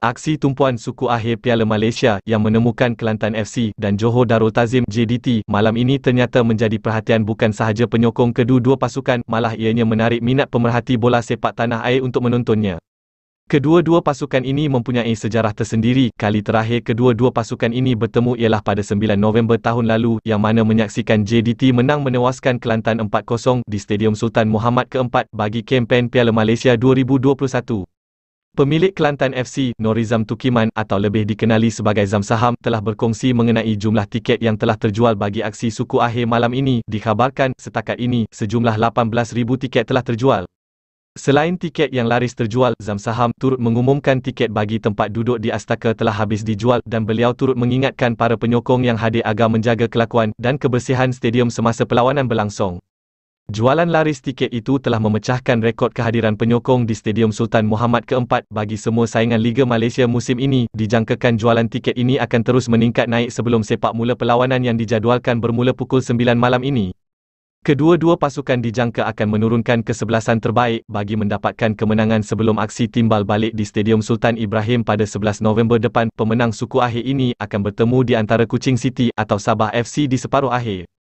Aksi tumpuan suku akhir Piala Malaysia yang menemukan Kelantan FC dan Johor Darul Tazim JDT malam ini ternyata menjadi perhatian bukan sahaja penyokong kedua-dua pasukan malah ianya menarik minat pemerhati bola sepak tanah air untuk menontonnya. Kedua-dua pasukan ini mempunyai sejarah tersendiri. Kali terakhir kedua-dua pasukan ini bertemu ialah pada 9 November tahun lalu yang mana menyaksikan JDT menang menewaskan Kelantan 4-0 di Stadium Sultan Muhammad keempat bagi kempen Piala Malaysia 2021. Pemilik Kelantan FC, Norizam Tukiman atau lebih dikenali sebagai Zam Saham telah berkongsi mengenai jumlah tiket yang telah terjual bagi aksi suku akhir malam ini. Dikhabarkan, setakat ini, sejumlah 18,000 tiket telah terjual. Selain tiket yang laris terjual, Zam Saham turut mengumumkan tiket bagi tempat duduk di Astaka telah habis dijual dan beliau turut mengingatkan para penyokong yang hadir agar menjaga kelakuan dan kebersihan stadium semasa perlawanan berlangsung. Jualan laris tiket itu telah memecahkan rekod kehadiran penyokong di Stadium Sultan Muhammad keempat bagi semua saingan Liga Malaysia musim ini. Dijangkakan jualan tiket ini akan terus meningkat naik sebelum sepak mula perlawanan yang dijadualkan bermula pukul 9 malam ini. Kedua-dua pasukan dijangka akan menurunkan kesebelasan terbaik bagi mendapatkan kemenangan sebelum aksi timbal balik di Stadium Sultan Ibrahim pada 11 November depan. Pemenang suku akhir ini akan bertemu di antara Kuching City atau Sabah FC di separuh akhir.